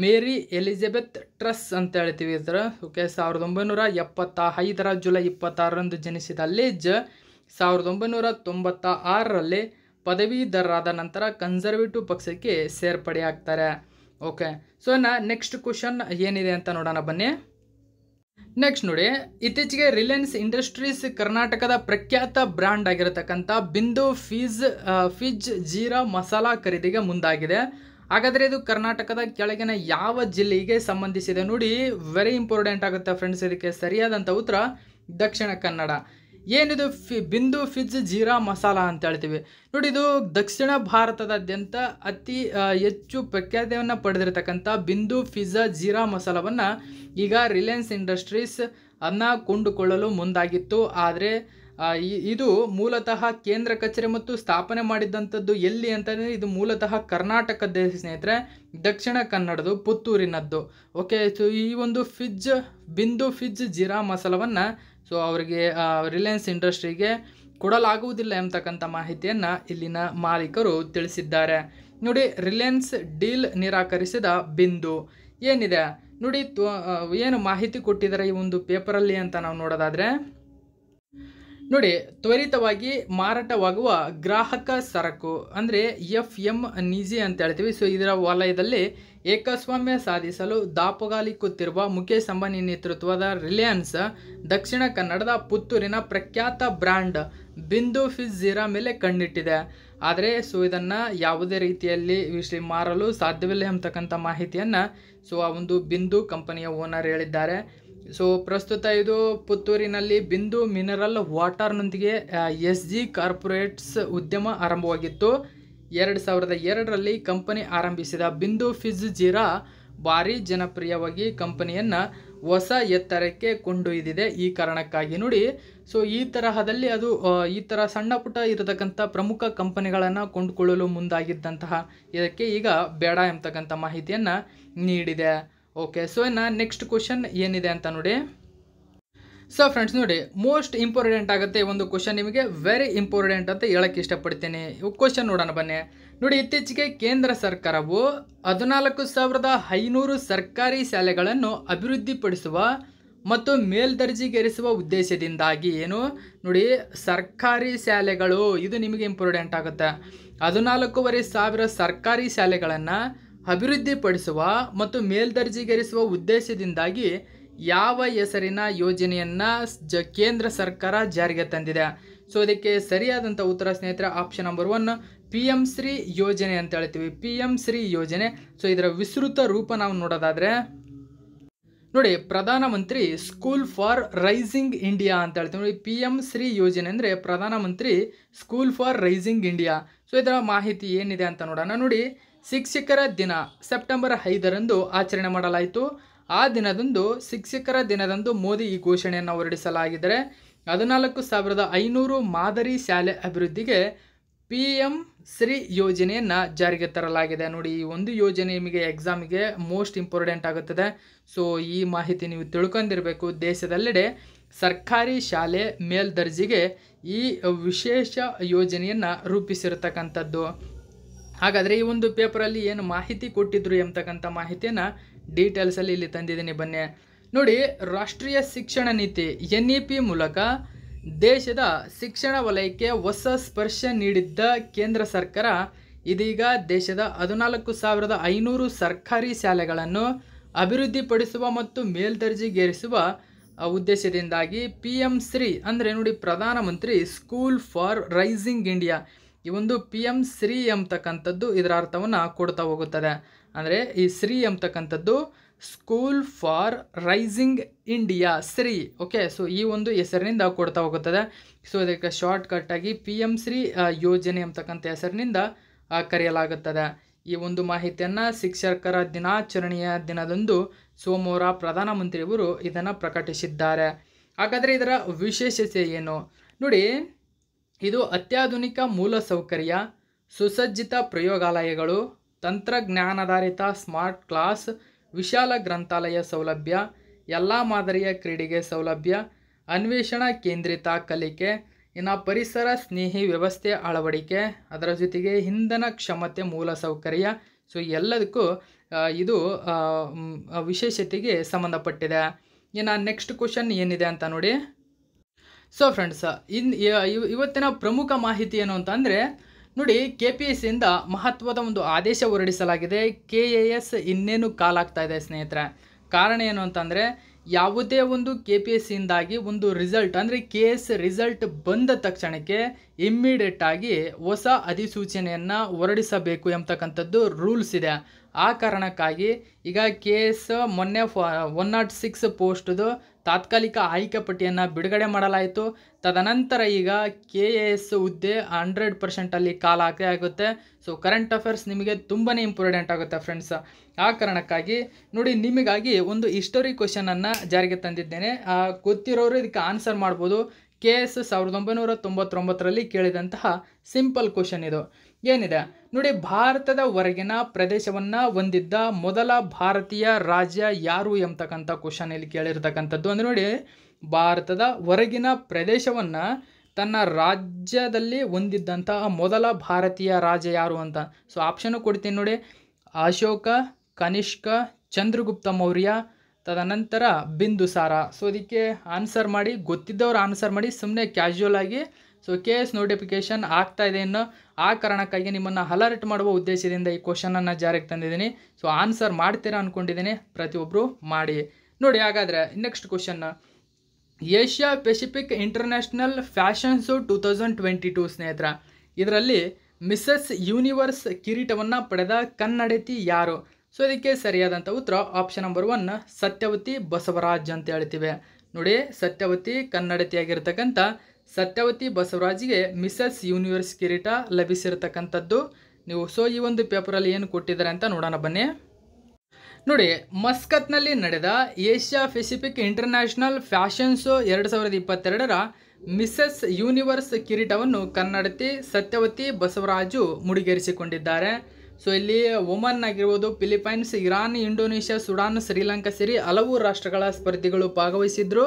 ಮೇರಿ ಎಲಿಜಬೆತ್ ಟ್ರಸ್ ಅಂತ ಹೇಳ್ತೀವಿ ಇದರ ಓಕೆ ಸಾವಿರದ ಒಂಬೈನೂರ ಎಪ್ಪತ್ತ ಐದರ ಜುಲೈ ಇಪ್ಪತ್ತಾರರಂದು ಜನಿಸಿದ ಲೇಜ್ ಸಾವಿರದ ಒಂಬೈನೂರ ತೊಂಬತ್ತ ಆರರಲ್ಲಿ ಪದವೀಧರರಾದ ನಂತರ ಕನ್ಸರ್ವೇಟಿವ್ ಪಕ್ಷಕ್ಕೆ ಸೇರ್ಪಡೆ ಆಗ್ತಾರೆ ಓಕೆ ಸೊ ನಾ ನೆಕ್ಸ್ಟ್ ಕ್ವಶನ್ ಏನಿದೆ ಅಂತ ನೋಡೋಣ ಬನ್ನಿ ನೆಕ್ಸ್ಟ್ ನೋಡಿ ಇತ್ತೀಚೆಗೆ ರಿಲಯನ್ಸ್ ಇಂಡಸ್ಟ್ರೀಸ್ ಕರ್ನಾಟಕದ ಪ್ರಖ್ಯಾತ ಬ್ರ್ಯಾಂಡ್ ಆಗಿರತಕ್ಕಂಥ ಬಿಂದು ಫೀಜ್ ಫಿಜ್ ಜೀರಾ ಮಸಾಲಾ ಖರೀದಿಗೆ ಮುಂದಾಗಿದೆ ಹಾಗಾದರೆ ಇದು ಕರ್ನಾಟಕದ ಕೆಳಗಿನ ಯಾವ ಜಿಲ್ಲೆಗೆ ಸಂಬಂಧಿಸಿದೆ ನೋಡಿ ವೆರಿ ಇಂಪಾರ್ಟೆಂಟ್ ಆಗುತ್ತೆ ಫ್ರೆಂಡ್ಸ್ ಇದಕ್ಕೆ ಸರಿಯಾದಂಥ ಉತ್ತರ ದಕ್ಷಿಣ ಕನ್ನಡ ಏನಿದು ಫಿ ಬಿಂದು ಫಿಜ್ ಜೀರಾ ಮಸಾಲ ಅಂತ ಹೇಳ್ತೀವಿ ನೋಡಿ ಇದು ದಕ್ಷಿಣ ಭಾರತದಾದ್ಯಂತ ಅತಿ ಹೆಚ್ಚು ಪ್ರಖ್ಯಾತಿಯನ್ನು ಪಡೆದಿರತಕ್ಕಂಥ ಬಿಂದು ಫಿಜ್ಜಾ ಜೀರಾ ಮಸಾಲವನ್ನು ಈಗ ರಿಲಯನ್ಸ್ ಇಂಡಸ್ಟ್ರೀಸ್ ಅನ್ನ ಕೊಂಡುಕೊಳ್ಳಲು ಮುಂದಾಗಿತ್ತು ಆದರೆ ಇದು ಮೂಲತಃ ಕೇಂದ್ರ ಕಚೇರಿ ಮತ್ತು ಸ್ಥಾಪನೆ ಮಾಡಿದ್ದಂಥದ್ದು ಎಲ್ಲಿ ಅಂತಂದರೆ ಇದು ಮೂಲತಃ ಕರ್ನಾಟಕದ ಸ್ನೇಹಿತರೆ ದಕ್ಷಿಣ ಕನ್ನಡದು ಪುತ್ತೂರಿನದ್ದು ಓಕೆ ಸೊ ಈ ಒಂದು ಫಿಜ್ ಬಿಂದು ಫಿಜ್ ಜೀರಾ ಮಸಾಲವನ್ನು ಸೊ ಅವರಿಗೆ ರಿಲಯನ್ಸ್ ಇಂಡಸ್ಟ್ರಿಗೆ ಕೊಡಲಾಗುವುದಿಲ್ಲ ಎಂಬತಕ್ಕಂಥ ಮಾಹಿತಿಯನ್ನು ಇಲ್ಲಿನ ಮಾಲೀಕರು ತಿಳಿಸಿದ್ದಾರೆ ನೋಡಿ ರಿಲಯನ್ಸ್ ಡೀಲ್ ನಿರಾಕರಿಸಿದ ಬಿಂದು ಏನಿದೆ ನೋಡಿ ಏನು ಮಾಹಿತಿ ಕೊಟ್ಟಿದ್ದಾರೆ ಈ ಒಂದು ಪೇಪರಲ್ಲಿ ಅಂತ ನಾವು ನೋಡೋದಾದರೆ ನೋಡಿ ತ್ವರಿತವಾಗಿ ಮಾರಾಟವಾಗುವ ಗ್ರಾಹಕ ಸರಕು ಅಂದರೆ ಎಫ್ ಎಮ್ ನಿಜಿ ಅಂತ ಹೇಳ್ತೀವಿ ಸೊ ಇದರ ವಲಯದಲ್ಲಿ ಏಕಸ್ವಾಮ್ಯ ಸಾಧಿಸಲು ದಾಪುಗಾಲಿಕ್ಕುತ್ತಿರುವ ಮುಖೇಶ್ ಅಂಬಾನಿ ನೇತೃತ್ವದ ರಿಲಯನ್ಸ್ ದಕ್ಷಿಣ ಕನ್ನಡದ ಪುತ್ತೂರಿನ ಪ್ರಖ್ಯಾತ ಬ್ರ್ಯಾಂಡ್ ಬಿಂದು ಫಿಜ್ ಜೀರಾ ಮೇಲೆ ಕಣ್ಣಿಟ್ಟಿದೆ ಆದರೆ ಸೊ ಇದನ್ನು ಯಾವುದೇ ರೀತಿಯಲ್ಲಿ ವಿಶ್ಲಿ ಮಾರಲು ಸಾಧ್ಯವಿಲ್ಲ ಎಂಬತಕ್ಕಂಥ ಮಾಹಿತಿಯನ್ನು ಸೊ ಆ ಒಂದು ಬಿಂದು ಕಂಪನಿಯ ಓನರ್ ಹೇಳಿದ್ದಾರೆ ಸೊ ಪ್ರಸ್ತುತ ಇದು ಪುತ್ತೂರಿನಲ್ಲಿ ಬಿಂದು ಮಿನರಲ್ ವಾಟರ್ನೊಂದಿಗೆ ಎಸ್ ಜಿ ಕಾರ್ಪೊರೇಟ್ಸ್ ಉದ್ಯಮ ಆರಂಭವಾಗಿತ್ತು ಎರಡು ಸಾವಿರದ ಎರಡರಲ್ಲಿ ಕಂಪನಿ ಆರಂಭಿಸಿದ ಬಿಂದು ಫಿಜ್ ಜೀರಾ ಭಾರಿ ಜನಪ್ರಿಯವಾಗಿ ಕಂಪನಿಯನ್ನು ಹೊಸ ಎತ್ತರಕ್ಕೆ ಕೊಂಡೊಯ್ದಿದೆ ಈ ಕಾರಣಕ್ಕಾಗಿ ನೋಡಿ ಸೊ ಈ ತರಹದಲ್ಲಿ ಅದು ಈ ಥರ ಸಣ್ಣ ಪುಟ್ಟ ಇರತಕ್ಕಂಥ ಪ್ರಮುಖ ಕಂಪನಿಗಳನ್ನು ಕೊಂಡುಕೊಳ್ಳಲು ಮುಂದಾಗಿದ್ದಂತಹ ಇದಕ್ಕೆ ಈಗ ಬೇಡ ಎಂಬತಕ್ಕಂಥ ಮಾಹಿತಿಯನ್ನು ನೀಡಿದೆ ಓಕೆ ಸೊ ಇನ್ನು ನೆಕ್ಸ್ಟ್ ಕ್ವಶನ್ ಏನಿದೆ ಅಂತ ನೋಡಿ ಸೊ ಫ್ರೆಂಡ್ಸ್ ನೋಡಿ ಮೋಸ್ಟ್ ಇಂಪಾರ್ಟೆಂಟ್ ಆಗುತ್ತೆ ಒಂದು ಕ್ವಶನ್ ನಿಮಗೆ ವೆರಿ ಇಂಪಾರ್ಟೆಂಟ್ ಅಂತ ಹೇಳಕ್ಕೆ ಇಷ್ಟಪಡ್ತೀನಿ ಕ್ವಶನ್ ನೋಡೋಣ ಬನ್ನಿ ನೋಡಿ ಇತ್ತೀಚೆಗೆ ಕೇಂದ್ರ ಸರ್ಕಾರವು ಹದಿನಾಲ್ಕು ಸಾವಿರದ ಐನೂರು ಸರ್ಕಾರಿ ಶಾಲೆಗಳನ್ನು ಅಭಿವೃದ್ಧಿಪಡಿಸುವ ಮತ್ತು ಮೇಲ್ದರ್ಜೆಗೇರಿಸುವ ಉದ್ದೇಶದಿಂದಾಗಿ ಏನು ನೋಡಿ ಸರ್ಕಾರಿ ಶಾಲೆಗಳು ಇದು ನಿಮಗೆ ಇಂಪಾರ್ಟೆಂಟ್ ಆಗುತ್ತೆ ಹದಿನಾಲ್ಕೂವರೆ ಸಾವಿರ ಸರ್ಕಾರಿ ಶಾಲೆಗಳನ್ನು ಅಭಿವೃದ್ಧಿಪಡಿಸುವ ಮತ್ತು ಮೇಲ್ದರ್ಜೆಗೇರಿಸುವ ಉದ್ದೇಶದಿಂದಾಗಿ ಯಾವ ಹೆಸರಿನ ಯೋಜನೆಯನ್ನ ಜ ಕೇಂದ್ರ ಸರ್ಕಾರ ಜಾರಿಗೆ ತಂದಿದೆ ಸೊ ಇದಕ್ಕೆ ಸರಿಯಾದಂಥ ಉತ್ತರ ಸ್ನೇಹಿತರ option number one P M Shri ಯೋಜನೆ ಅಂತ ಹೇಳ್ತೀವಿ ಪಿ ಎಂ ಶ್ರೀ ಯೋಜನೆ ಸೊ ಇದರ ವಿಸ್ತೃತ ರೂಪ ನಾವು ನೋಡೋದಾದರೆ ನೋಡಿ ಪ್ರಧಾನಮಂತ್ರಿ ಸ್ಕೂಲ್ ಫಾರ್ ರೈಸಿಂಗ್ ಇಂಡಿಯಾ ಅಂತ ಹೇಳ್ತೀವಿ ನೋಡಿ ಪಿ ಎಂ ಶ್ರೀ ಯೋಜನೆ ಅಂದರೆ ಪ್ರಧಾನಮಂತ್ರಿ school for rising India so ಇದರ ಮಾಹಿತಿ ಏನಿದೆ ಅಂತ ನೋಡೋಣ ನೋಡಿ ಶಿಕ್ಷಕರ ದಿನ ಸೆಪ್ಟೆಂಬರ್ ಐದರಂದು ಆಚರಣೆ ಮಾಡಲಾಯಿತು ಆ ದಿನದಂದು ಶಿಕ್ಷಕರ ದಿನದಂದು ಮೋದಿ ಈ ಘೋಷಣೆಯನ್ನು ಹೊರಡಿಸಲಾಗಿದ್ದರೆ ಹದಿನಾಲ್ಕು ಸಾವಿರದ ಐನೂರು ಮಾದರಿ ಶಾಲೆ ಅಭಿವೃದ್ಧಿಗೆ ಪಿ ಎಂ ಶ್ರೀ ಯೋಜನೆಯನ್ನು ಜಾರಿಗೆ ತರಲಾಗಿದೆ ನೋಡಿ ಈ ಒಂದು ಯೋಜನೆ ನಿಮಗೆ ಎಕ್ಸಾಮಿಗೆ ಮೋಸ್ಟ್ ಇಂಪಾರ್ಟೆಂಟ್ ಆಗುತ್ತದೆ ಸೊ ಈ ಮಾಹಿತಿ ನೀವು ತಿಳ್ಕೊಂಡಿರಬೇಕು ದೇಶದೆಲ್ಲೆಡೆ ಸರ್ಕಾರಿ ಶಾಲೆ ಮೇಲ್ದರ್ಜೆಗೆ ಈ ವಿಶೇಷ ಯೋಜನೆಯನ್ನು ರೂಪಿಸಿರ್ತಕ್ಕಂಥದ್ದು ಹಾಗಾದರೆ ಈ ಒಂದು ಪೇಪರಲ್ಲಿ ಏನು ಮಾಹಿತಿ ಕೊಟ್ಟಿದ್ರು ಎಂಬತಕ್ಕಂಥ ಮಾಹಿತಿಯನ್ನು ಡೀಟೇಲ್ಸಲ್ಲಿ ಇಲ್ಲಿ ತಂದಿದ್ದೀನಿ ಬನ್ನಿ ನೋಡಿ ರಾಷ್ಟ್ರೀಯ ಶಿಕ್ಷಣ ನೀತಿ ಎನ್ ಇ ಪಿ ಮೂಲಕ ದೇಶದ ಶಿಕ್ಷಣ ವಲಯಕ್ಕೆ ಹೊಸ ಸ್ಪರ್ಶ ನೀಡಿದ್ದ ಕೇಂದ್ರ ಸರ್ಕಾರ ಇದೀಗ ದೇಶದ ಹದಿನಾಲ್ಕು ಸಾವಿರದ ಐನೂರು ಸರ್ಕಾರಿ ಶಾಲೆಗಳನ್ನು ಅಭಿವೃದ್ಧಿಪಡಿಸುವ ಮತ್ತು ಮೇಲ್ದರ್ಜೆಗೇರಿಸುವ ಉದ್ದೇಶದಿಂದಾಗಿ ಪಿ ಎಂ ಶ್ರೀ ಅಂದರೆ ನೋಡಿ ಪ್ರಧಾನಮಂತ್ರಿ ಸ್ಕೂಲ್ ಫಾರ್ ರೈಸಿಂಗ್ ಇಂಡಿಯಾ ಈ ಒಂದು ಪಿ ಎಂ ಶ್ರೀ ಎಂಬತಕ್ಕಂಥದ್ದು ಇದರ ಅರ್ಥವನ್ನು ಕೊಡ್ತಾ ಹೋಗುತ್ತದೆ ಅಂದರೆ ಈ ಶ್ರೀ ಅಂತಕ್ಕಂಥದ್ದು school for rising India Shri okay so ಈ ಒಂದು ಹೆಸರಿನಿಂದ ಕೊಡ್ತಾ ಹೋಗುತ್ತದೆ ಸೊ ಇದಕ್ಕೆ ಶಾರ್ಟ್ ಆಗಿ ಪಿ ಎಮ್ ಶ್ರೀ ಯೋಜನೆ ಅಂತಕ್ಕಂಥ ಹೆಸರಿನಿಂದ ಕರೆಯಲಾಗುತ್ತದೆ ಈ ಒಂದು ಮಾಹಿತಿಯನ್ನು ಶಿಕ್ಷಕರ ದಿನಾಚರಣೆಯ ದಿನದಂದು ಸೋಮವಾರ ಪ್ರಧಾನಮಂತ್ರಿಯವರು ಇದನ್ನು ಪ್ರಕಟಿಸಿದ್ದಾರೆ ಹಾಗಾದರೆ ಇದರ ವಿಶೇಷತೆ ಏನು ನೋಡಿ ಇದು ಅತ್ಯಾಧುನಿಕ ಮೂಲಸೌಕರ್ಯ ಸುಸಜ್ಜಿತ ಪ್ರಯೋಗಾಲಯಗಳು ತಂತ್ರಜ್ಞಾನಾಧಾರಿತ ಸ್ಮಾರ್ಟ್ ಕ್ಲಾಸ್ ವಿಶಾಲ ಗ್ರಂಥಾಲಯ ಸೌಲಭ್ಯ ಎಲ್ಲ ಮಾದರಿಯ ಕ್ರೀಡೆಗೆ ಸೌಲಭ್ಯ ಅನ್ವೇಷಣಾ ಕೇಂದ್ರಿತ ಕಲಿಕೆ ಇನ್ನು ಪರಿಸರ ಸ್ನೇಹಿ ವ್ಯವಸ್ಥೆ ಅಳವಡಿಕೆ ಅದರ ಜೊತೆಗೆ ಇಂಧನ ಕ್ಷಮತೆ ಮೂಲಸೌಕರ್ಯ ಸೊ ಎಲ್ಲದಕ್ಕೂ ಇದು ವಿಶೇಷತೆಗೆ ಸಂಬಂಧಪಟ್ಟಿದೆ ಇನ್ನು ನೆಕ್ಸ್ಟ್ ಕ್ವಶನ್ ಏನಿದೆ ಅಂತ ನೋಡಿ ಸೊ ಫ್ರೆಂಡ್ಸ್ ಇನ್ ಇವತ್ತಿನ ಪ್ರಮುಖ ಮಾಹಿತಿ ಏನು ಅಂತಂದರೆ ನೋಡಿ ಕೆ ಪಿ ಎಸ್ ಸಿಯಿಂದ ಮಹತ್ವದ ಒಂದು ಆದೇಶ ಹೊರಡಿಸಲಾಗಿದೆ ಕೆ ಎ ಎಸ್ ಇನ್ನೇನು ಕಾಲಾಗ್ತಾ ಇದೆ ಸ್ನೇಹಿತರೆ ಕಾರಣ ಏನು ಅಂತಂದರೆ ಯಾವುದೇ ಒಂದು ಕೆ ಪಿ ಎಸ್ ಸಿಯಿಂದಾಗಿ ಒಂದು ರಿಸಲ್ಟ್ ಅಂದರೆ ಕೆ ಎಸ್ ರಿಸಲ್ಟ್ ಬಂದ ತಕ್ಷಣಕ್ಕೆ ಆಗಿ ಹೊಸ ಅಧಿಸೂಚನೆಯನ್ನು ಹೊರಡಿಸಬೇಕು ಎಂಬತಕ್ಕಂಥದ್ದು ರೂಲ್ಸ್ ಇದೆ ಆ ಕಾರಣಕ್ಕಾಗಿ ಈಗ ಕೆ ಎಸ್ ಮೊನ್ನೆ ಫ ಒನ್ ನಾಟ್ ಸಿಕ್ಸ್ ಪೋಸ್ಟ್ದು ತಾತ್ಕಾಲಿಕ ಆಯ್ಕೆ ಪಟ್ಟಿಯನ್ನು ಬಿಡುಗಡೆ ಮಾಡಲಾಯಿತು ತದನಂತರ ಈಗ ಕೆ ಎ ಎಸ್ ಹುದ್ದೆ ಹಂಡ್ರೆಡ್ ಪರ್ಸೆಂಟಲ್ಲಿ ಕಾಲ ಹಾಕಿ ಆಗುತ್ತೆ ಸೊ ಕರೆಂಟ್ ಅಫೇರ್ಸ್ ನಿಮಗೆ ತುಂಬಾ ಇಂಪಾರ್ಟೆಂಟ್ ಆಗುತ್ತೆ ಫ್ರೆಂಡ್ಸ್ ಆ ಕಾರಣಕ್ಕಾಗಿ ನೋಡಿ ನಿಮಗಾಗಿ ಒಂದು ಹಿಸ್ಟೋರಿ ಕ್ವಶನನ್ನು ಜಾರಿಗೆ ತಂದಿದ್ದೇನೆ ಗೊತ್ತಿರೋರು ಇದಕ್ಕೆ ಆನ್ಸರ್ ಮಾಡ್ಬೋದು ಕೆ ಎಸ್ ಸಾವಿರದ ಒಂಬೈನೂರ ತೊಂಬತ್ತೊಂಬತ್ತರಲ್ಲಿ ಕೇಳಿದಂತಹ ಸಿಂಪಲ್ ಕ್ವಶನ್ ಇದು ಏನಿದೆ ನೋಡಿ ಭಾರತದ ಹೊರಗಿನ ಪ್ರದೇಶವನ್ನು ಹೊಂದಿದ್ದ ಮೊದಲ ಭಾರತೀಯ ರಾಜ್ಯ ಯಾರು ಎಂಬತಕ್ಕಂಥ ಕ್ವಶನ್ ಇಲ್ಲಿ ಕೇಳಿರ್ತಕ್ಕಂಥದ್ದು ಅಂದರೆ ನೋಡಿ ಭಾರತದ ಹೊರಗಿನ ಪ್ರದೇಶವನ್ನು ತನ್ನ ರಾಜ್ಯದಲ್ಲಿ ಹೊಂದಿದ್ದಂತಹ ಮೊದಲ ಭಾರತೀಯ ರಾಜ ಯಾರು ಅಂತ ಸೊ ಆಪ್ಷನ್ ಕೊಡ್ತೀನಿ ನೋಡಿ ಅಶೋಕ ಕನಿಷ್ಕ ಚಂದ್ರಗುಪ್ತ ಮೌರ್ಯ ತದನಂತರ ಬಿಂದು ಸಾರ ಸೊ ಇದಕ್ಕೆ ಆನ್ಸರ್ ಮಾಡಿ ಗೊತ್ತಿದ್ದವ್ರು ಆನ್ಸರ್ ಮಾಡಿ ಸುಮ್ಮನೆ ಕ್ಯಾಶುವಲ್ ಆಗಿ ಸೊ ಕೆ ಎಸ್ ನೋಟಿಫಿಕೇಷನ್ ಆಗ್ತಾ ಇದೆ ಅನ್ನೋ ಆ ಕಾರಣಕ್ಕಾಗಿ ನಿಮ್ಮನ್ನು ಅಲರ್ಟ್ ಮಾಡುವ ಉದ್ದೇಶದಿಂದ ಈ ಕ್ವಶನನ್ನು ಜಾರಿಗೆ ತಂದಿದ್ದೀನಿ ಸೊ ಆನ್ಸರ್ ಮಾಡ್ತೀರಾ ಅಂದ್ಕೊಂಡಿದ್ದೀನಿ ಪ್ರತಿಯೊಬ್ಬರು ಮಾಡಿ ನೋಡಿ ಹಾಗಾದರೆ ನೆಕ್ಸ್ಟ್ ಕ್ವಶನ್ನ Asia Pacific international fashion show two thousand twenty two ಸ್ನೇಹಿತರ ಇದರಲ್ಲಿ ಮಿಸಸ್ ಯೂನಿವರ್ಸ್ ಕಿರೀಟವನ್ನು ಪಡೆದ ಕನ್ನಡತಿ ಯಾರು ಸೊ ಇದಕ್ಕೆ ಸರಿಯಾದಂಥ ಉತ್ತರ option number one Satyavathi Basavaraj ಅಂತ ಹೇಳ್ತೀವಿ ನೋಡಿ ಸತ್ಯವತಿ ಕನ್ನಡತಿಯಾಗಿರ್ತಕ್ಕಂಥ ಸತ್ಯವತಿ ಬಸವರಾಜ್ಗೆ ಮಿಸಸ್ ಯೂನಿವರ್ಸ್ ಕಿರೀಟ ಲಭಿಸಿರತಕ್ಕಂಥದ್ದು ನೀವು ಸೊ ಈ ಒಂದು ಪೇಪರಲ್ಲಿ ಏನು ಕೊಟ್ಟಿದ್ದಾರೆ ಅಂತ ನೋಡೋಣ ಬನ್ನಿ ನೋಡಿ ಮಸ್ಕತ್ನಲ್ಲಿ ನಡೆದ Asia Pacific international fashion show ಎರಡು ಸಾವಿರದ ಇಪ್ಪತ್ತೆರಡರ ಮಿಸಸ್ ಯೂನಿವರ್ಸ್ ಕಿರೀಟವನ್ನು ಕನ್ನಡತಿ ಸತ್ಯವತಿ ಬಸವರಾಜು ಮುಡಿಗೇರಿಸಿಕೊಂಡಿದ್ದಾರೆ ಸೊ ಇಲ್ಲಿ ಒಮನ್ ಆಗಿರ್ಬೋದು Philippines Iran Indonesia Sudan Sri Lanka ಸೇರಿ ಹಲವು ರಾಷ್ಟ್ರಗಳ ಸ್ಪರ್ಧಿಗಳು ಭಾಗವಹಿಸಿದ್ರು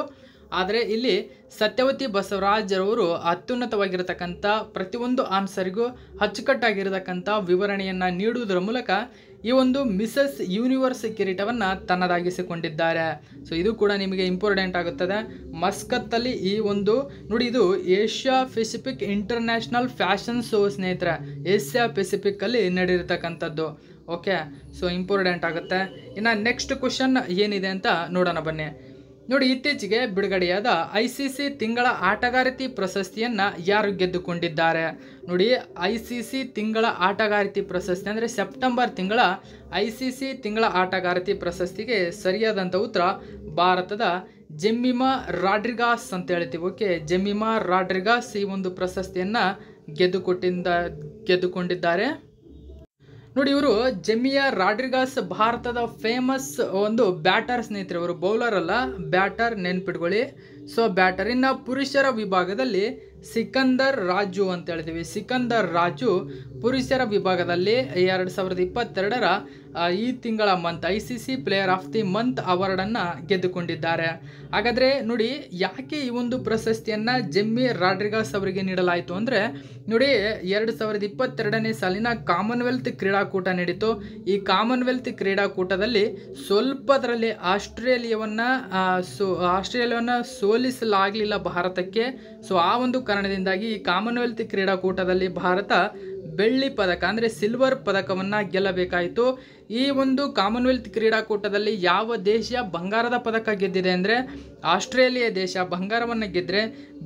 ಆದರೆ ಇಲ್ಲಿ ಸತ್ಯವತಿ ಬಸವರಾಜರವರು ಅತ್ಯುನ್ನತವಾಗಿರತಕ್ಕಂಥ ಪ್ರತಿಯೊಂದು ಆನ್ಸರಿಗೂ ಅಚ್ಚುಕಟ್ಟಾಗಿರತಕ್ಕಂಥ ವಿವರಣೆಯನ್ನು ನೀಡುವುದರ ಮೂಲಕ ಈ ಒಂದು ಮಿಸಸ್ ಯೂನಿವರ್ಸ್ ಕಿರೀಟವನ್ನು ತನ್ನದಾಗಿಸಿಕೊಂಡಿದ್ದಾರೆ ಸೊ ಇದು ಕೂಡ ನಿಮಗೆ ಇಂಪಾರ್ಟೆಂಟ್ ಆಗುತ್ತದೆ ಮಸ್ಕತ್ತಲ್ಲಿ ಈ ಒಂದು ನೋಡಿ ಇದು Asia Pacific international fashion show ಸ್ನೇಹಿತರೆ ಏಷ್ಯಾ ಪೆಸಿಫಿಕ್ಕಲ್ಲಿ ನಡೆದಿರ್ತಕ್ಕಂಥದ್ದು ಓಕೆ ಸೊ ಇಂಪಾರ್ಟೆಂಟ್ ಆಗುತ್ತೆ ಇನ್ನು ನೆಕ್ಸ್ಟ್ ಕ್ವಶನ್ ಏನಿದೆ ಅಂತ ನೋಡೋಣ ಬನ್ನಿ ನೋಡಿ ಇತ್ತೀಚೆಗೆ ಬಿಡುಗಡೆಯಾದ ಐ ಸಿ ಸಿ ತಿಂಗಳ ಆಟಗಾರತಿ ಪ್ರಶಸ್ತಿಯನ್ನು ಯಾರು ಗೆದ್ದುಕೊಂಡಿದ್ದಾರೆ ನೋಡಿ ಐ ಸಿ ಸಿ ತಿಂಗಳ ಆಟಗಾರತಿ ಪ್ರಶಸ್ತಿ ಅಂದರೆ ಸೆಪ್ಟೆಂಬರ್ ತಿಂಗಳ ಐ ಸಿ ಸಿ ತಿಂಗಳ ಆಟಗಾರತಿ ಪ್ರಶಸ್ತಿಗೆ ಸರಿಯಾದಂಥ ಉತ್ತರ ಭಾರತದ ಜೆಮ್ಮಿಮಾ ರಾಡ್ರಿಗಾಸ್ ಅಂತ ಹೇಳ್ತೀವಿ ಓಕೆ ಜೆಮ್ಮಿಮಾ ರಾಡ್ರಿಗಾಸ್ ಈ ಒಂದು ಪ್ರಶಸ್ತಿಯನ್ನು ಗೆದ್ದುಕೊಟ್ಟಿಂದ ಗೆದ್ದುಕೊಂಡಿದ್ದಾರೆ ನೋಡಿ ಇವರು ಜೆಮಿಯಾ ರಾಡ್ರಿಗಾಸ್ ಭಾರತದ ಫೇಮಸ್ ಒಂದು ಬ್ಯಾಟರ್ ಸ್ನೇಹಿತರೆ ಇವರು ಬೌಲರ್ ಅಲ್ಲ ಬ್ಯಾಟರ್ ನೆನ್ಪಿಟ್ಕೊಳ್ಳಿ ಸೊ ಬ್ಯಾಟರ್ ಇನ್ನು ಪುರುಷರ ವಿಭಾಗದಲ್ಲಿ ಸಿಕಂದರ್ ರಾಜು ಅಂತ ಹೇಳ್ತೀವಿ ಸಿಕಂದರ್ ರಾಜು ಪುರುಷರ ವಿಭಾಗದಲ್ಲಿ ಎರಡು ಸಾವಿರದ ಇಪ್ಪತ್ತೆರಡರ ಈ ತಿಂಗಳ month I C C player of the month ಅವಾರ್ಡನ್ನು ಗೆದ್ದುಕೊಂಡಿದ್ದಾರೆ ಹಾಗಾದರೆ ನೋಡಿ ಯಾಕೆ ಈ ಒಂದು ಪ್ರಶಸ್ತಿಯನ್ನು ಜೆಮ್ಮಿ ರಾಡ್ರಿಗಾಸ್ ಅವರಿಗೆ ನೀಡಲಾಯಿತು ಅಂದರೆ ನೋಡಿ ಎರಡು ಸಾವಿರದ ಇಪ್ಪತ್ತೆರಡನೇ ಸಾಲಿನ ಕಾಮನ್ವೆಲ್ತ್ ಕ್ರೀಡಾಕೂಟ ನಡೀತು ಈ ಕಾಮನ್ವೆಲ್ತ್ ಕ್ರೀಡಾಕೂಟದಲ್ಲಿ ಸ್ವಲ್ಪದರಲ್ಲಿ ಆಸ್ಟ್ರೇಲಿಯಾವನ್ನು ಸೋ ಆಸ್ಟ್ರೇಲಿಯಾವನ್ನು ಸೋಲಿಸಲಾಗಲಿಲ್ಲ ಭಾರತಕ್ಕೆ ಸೊ ಆ ಒಂದು ಕಾರಣದಿಂದಾಗಿ ಈ ಕಾಮನ್ವೆಲ್ತ್ ಕ್ರೀಡಾಕೂಟದಲ್ಲಿ ಭಾರತ ಬೆಳ್ಳಿ ಪದಕ ಅಂದರೆ ಸಿಲ್ವರ್ ಪದಕವನ್ನು ಗೆಲ್ಲಬೇಕಾಯಿತು ಈ ಒಂದು ಕಾಮನ್ವೆಲ್ತ್ ಕ್ರೀಡಾಕೂಟದಲ್ಲಿ ಯಾವ ದೇಶ ಬಂಗಾರದ ಪದಕ ಗೆದ್ದಿದೆ ಅಂದರೆ ಆಸ್ಟ್ರೇಲಿಯಾ ದೇಶ ಬಂಗಾರವನ್ನು ಗೆದ್ದರೆ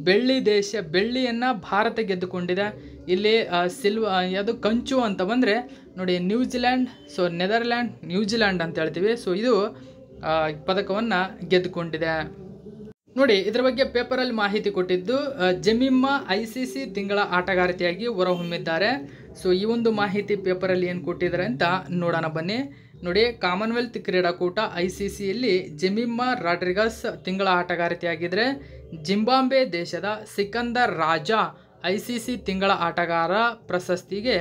ಬೆಳ್ಳಿ ದೇಶ ಬೆಳ್ಳಿಯನ್ನು ಭಾರತ ಗೆದ್ದುಕೊಂಡಿದೆ ಇಲ್ಲಿ ಸಿಲ್ವ ಅದು ಕಂಚು ಅಂತ ಬಂದರೆ ನೋಡಿ ನ್ಯೂಜಿಲ್ಯಾಂಡ್ ಸೊ ನೆದರ್ಲ್ಯಾಂಡ್ ನ್ಯೂಜಿಲ್ಯಾಂಡ್ ಅಂತ ಹೇಳ್ತೀವಿ ಸೊ ಇದು ಪದಕವನ್ನು ಗೆದ್ದುಕೊಂಡಿದೆ ನೋಡಿ ಇದರ ಬಗ್ಗೆ ಪೇಪರಲ್ಲಿ ಮಾಹಿತಿ ಕೊಟ್ಟಿದ್ದು ಜೆಮಿಮ್ಮ ಐ ಸಿ ಸಿ ತಿಂಗಳ ಆಟಗಾರತಿಯಾಗಿ ಹೊರಹೊಮ್ಮಿದ್ದಾರೆ ಸೊ ಈ ಒಂದು ಮಾಹಿತಿ ಪೇಪರಲ್ಲಿ ಏನು ಕೊಟ್ಟಿದ್ದಾರೆ ಅಂತ ನೋಡೋಣ ಬನ್ನಿ ನೋಡಿ ಕಾಮನ್ವೆಲ್ತ್ ಕ್ರೀಡಾಕೂಟ ಐ ಸಿ ಸಿಯಲ್ಲಿ ಜಮೀಮ್ಮ ರಾಡ್ರಿಗಸ್ ತಿಂಗಳ ಆಟಗಾರತಿಯಾಗಿದ್ದರೆ ಜಿಂಬಾಂಬೆ ದೇಶದ Sikandar Raza I C C ತಿಂಗಳ ಆಟಗಾರ ಪ್ರಶಸ್ತಿಗೆ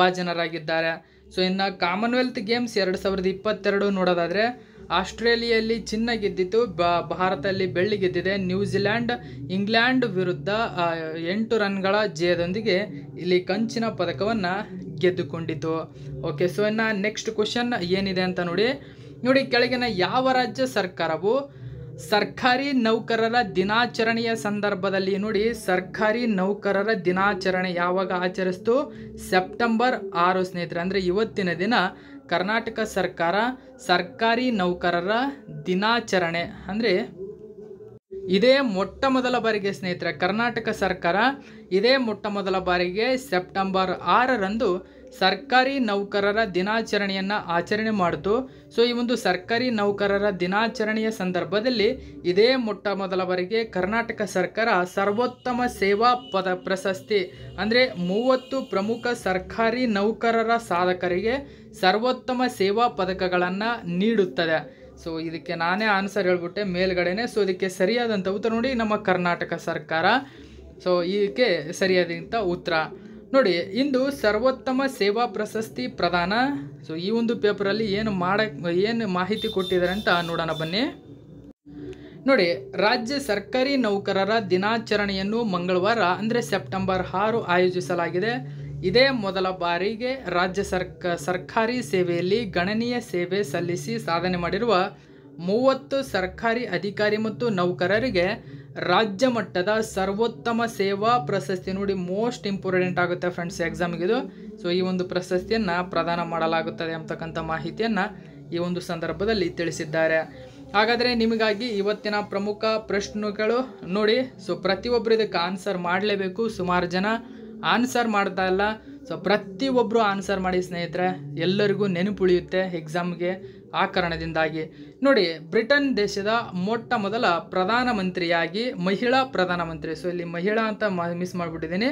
ಭಾಜನರಾಗಿದ್ದಾರೆ ಸೊ ಇನ್ನು ಕಾಮನ್ವೆಲ್ತ್ ಗೇಮ್ಸ್ ಎರಡು ಸಾವಿರದ ಇಪ್ಪತ್ತೆರಡು ನೋಡೋದಾದರೆ ಆಸ್ಟ್ರೇಲಿಯಲ್ಲಿ ಚಿನ್ನ ಗೆದ್ದಿತ್ತು ಬ ಭಾರತದಲ್ಲಿ ಬೆಳ್ಳಿ ಗೆದ್ದಿದೆ ನ್ಯೂಜಿಲ್ಯಾಂಡ್ ಇಂಗ್ಲೆಂಡ್ ವಿರುದ್ಧ ಎಂಟು ರನ್ಗಳ ಜಯದೊಂದಿಗೆ ಇಲ್ಲಿ ಕಂಚಿನ ಪದಕವನ್ನು ಗೆದ್ದುಕೊಂಡಿತು ಓಕೆ ಸೊ ಇನ್ನು ನೆಕ್ಸ್ಟ್ ಕ್ವಶನ್ ಏನಿದೆ ಅಂತ ನೋಡಿ ನೋಡಿ ಕೆಳಗಿನ ಯಾವ ರಾಜ್ಯ ಸರ್ಕಾರವು ಸರ್ಕಾರಿ ನೌಕರರ ದಿನಾಚರಣೆಯ ಸಂದರ್ಭದಲ್ಲಿ ನೋಡಿ ಸರ್ಕಾರಿ ನೌಕರರ ದಿನಾಚರಣೆ ಯಾವಾಗ ಆಚರಿಸ್ತು ಸೆಪ್ಟೆಂಬರ್ ಆರು ಸ್ನೇಹಿತರೆ ಅಂದರೆ ಇವತ್ತಿನ ದಿನ ಕರ್ನಾಟಕ ಸರ್ಕಾರ ಸರ್ಕಾರಿ ನೌಕರರ ದಿನಾಚರಣೆ ಅಂದರೆ ಇದೇ ಮೊಟ್ಟ ಮೊದಲ ಬಾರಿಗೆ ಸ್ನೇಹಿತರೆ ಕರ್ನಾಟಕ ಸರ್ಕಾರ ಇದೇ ಮೊಟ್ಟ ಮೊದಲ ಬಾರಿಗೆ ಸೆಪ್ಟೆಂಬರ್ ಆರರಂದು ಸರ್ಕಾರಿ ನೌಕರರ ದಿನಾಚರಣೆಯನ್ನು ಆಚರಣೆ ಮಾಡಿತು ಸೊ ಈ ಒಂದು ಸರ್ಕಾರಿ ನೌಕರರ ದಿನಾಚರಣೆಯ ಸಂದರ್ಭದಲ್ಲಿ ಇದೇ ಮೊಟ್ಟ ಮೊದಲ ಬಾರಿಗೆ ಕರ್ನಾಟಕ ಸರ್ಕಾರ ಸರ್ವೋತ್ತಮ ಸೇವಾ ಪದ ಪ್ರಶಸ್ತಿ ಅಂದರೆ ಮೂವತ್ತು ಪ್ರಮುಖ ಸರ್ಕಾರಿ ನೌಕರರ ಸಾಧಕರಿಗೆ ಸರ್ವೋತ್ತಮ ಸೇವಾ ಪದಕಗಳನ್ನು ನೀಡುತ್ತದೆ ಸೊ ಇದಕ್ಕೆ ನಾನೇ ಆನ್ಸರ್ ಹೇಳ್ಬಿಟ್ಟೆ ಮೇಲ್ಗಡೆನೆ ಸೊ ಇದಕ್ಕೆ ಸರಿಯಾದಂಥ ಉತ್ತರ ನೋಡಿ ನಮ್ಮ ಕರ್ನಾಟಕ ಸರ್ಕಾರ ಸೊ ಇದಕ್ಕೆ ಸರಿಯಾದಂಥ ಉತ್ತರ ನೋಡಿ ಇಂದು ಸರ್ವೋತ್ತಮ ಸೇವಾ ಪ್ರಶಸ್ತಿ ಪ್ರದಾನ ಸೊ ಈ ಒಂದು ಪೇಪರಲ್ಲಿ ಏನು ಮಾಡ ಏನು ಮಾಹಿತಿ ಕೊಟ್ಟಿದ್ದಾರೆ ಅಂತ ನೋಡೋಣ ಬನ್ನಿ ನೋಡಿ ರಾಜ್ಯ ಸರ್ಕಾರಿ ನೌಕರರ ದಿನಾಚರಣೆಯನ್ನು ಮಂಗಳವಾರ ಅಂದರೆ ಸೆಪ್ಟೆಂಬರ್ ಆರು ಆಯೋಜಿಸಲಾಗಿದೆ ಇದೇ ಮೊದಲ ಬಾರಿಗೆ ರಾಜ್ಯ ಸರ್ಕ ಸರ್ಕಾರಿ ಸೇವೆಯಲ್ಲಿ ಗಣನೀಯ ಸೇವೆ ಸಲ್ಲಿಸಿ ಸಾಧನೆ ಮಾಡಿರುವ ಮೂವತ್ತು ಸರ್ಕಾರಿ ಅಧಿಕಾರಿ ಮತ್ತು ನೌಕರರಿಗೆ ರಾಜ್ಯ ಮಟ್ಟದ ಸರ್ವೋತ್ತಮ ಸೇವಾ ಪ್ರಶಸ್ತಿ ನೋಡಿ ಮೋಸ್ಟ್ ಇಂಪಾರ್ಟೆಂಟ್ ಆಗುತ್ತೆ ಫ್ರೆಂಡ್ಸ್ ಇದು ಸೊ ಈ ಒಂದು ಪ್ರಶಸ್ತಿಯನ್ನು ಪ್ರದಾನ ಮಾಡಲಾಗುತ್ತದೆ ಅಂತಕ್ಕಂಥ ಮಾಹಿತಿಯನ್ನು ಈ ಒಂದು ಸಂದರ್ಭದಲ್ಲಿ ತಿಳಿಸಿದ್ದಾರೆ ಹಾಗಾದರೆ ನಿಮಗಾಗಿ ಇವತ್ತಿನ ಪ್ರಮುಖ ಪ್ರಶ್ನೆಗಳು ನೋಡಿ ಸೊ ಪ್ರತಿಯೊಬ್ಬರು ಇದಕ್ಕೆ ಆನ್ಸರ್ ಮಾಡಲೇಬೇಕು ಸುಮಾರು ಜನ ಆನ್ಸರ್ ಮಾಡ್ತಾ ಇಲ್ಲ ಸೊ ಪ್ರತಿಯೊಬ್ಬರು ಆನ್ಸರ್ ಮಾಡಿ ಸ್ನೇಹಿತರೆ ಎಲ್ಲರಿಗೂ ನೆನಪುಳಿಯುತ್ತೆ ಎಕ್ಸಾಮ್ಗೆ ಆ ಕಾರಣದಿಂದಾಗಿ ನೋಡಿ ಬ್ರಿಟನ್ ದೇಶದ ಮೊಟ್ಟ ಮೊದಲ ಪ್ರಧಾನಮಂತ್ರಿಯಾಗಿ ಮಹಿಳಾ ಪ್ರಧಾನಮಂತ್ರಿ ಸೊ ಇಲ್ಲಿ ಮಹಿಳಾ ಅಂತ ಮಿಸ್ ಮಾಡಿಬಿಟ್ಟಿದ್ದೀನಿ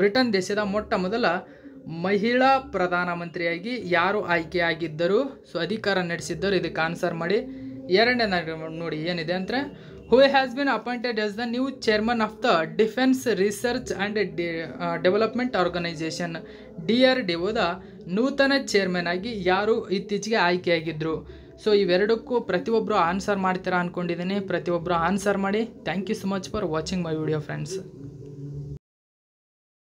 ಬ್ರಿಟನ್ ದೇಶದ ಮೊಟ್ಟ ಮೊದಲ ಮಹಿಳಾ ಪ್ರಧಾನಮಂತ್ರಿಯಾಗಿ ಯಾರು ಆಯ್ಕೆಯಾಗಿದ್ದರು ಸೊ ಅಧಿಕಾರ ನಡೆಸಿದ್ದರು ಇದಕ್ಕೆ ಆನ್ಸರ್ ಮಾಡಿ ಎರಡನೇ ನೋಡಿ ಏನಿದೆ ಅಂದರೆ who has been appointed as the new chairman of the defence research and De uh, D R D O ನೂತನ ಚೇರ್ಮನ್ ಆಗಿ ಯಾರು ಇತ್ತೀಚೆಗೆ ಆಯ್ಕೆಯಾಗಿದ್ದರು ಸೊ ಇವೆರಡಕ್ಕೂ ಪ್ರತಿಯೊಬ್ಬರು ಆನ್ಸರ್ ಮಾಡ್ತೀರಾ ಅಂದ್ಕೊಂಡಿದ್ದೀನಿ ಪ್ರತಿಯೊಬ್ಬರು ಆನ್ಸರ್ ಮಾಡಿ thank you so much for watching my video friends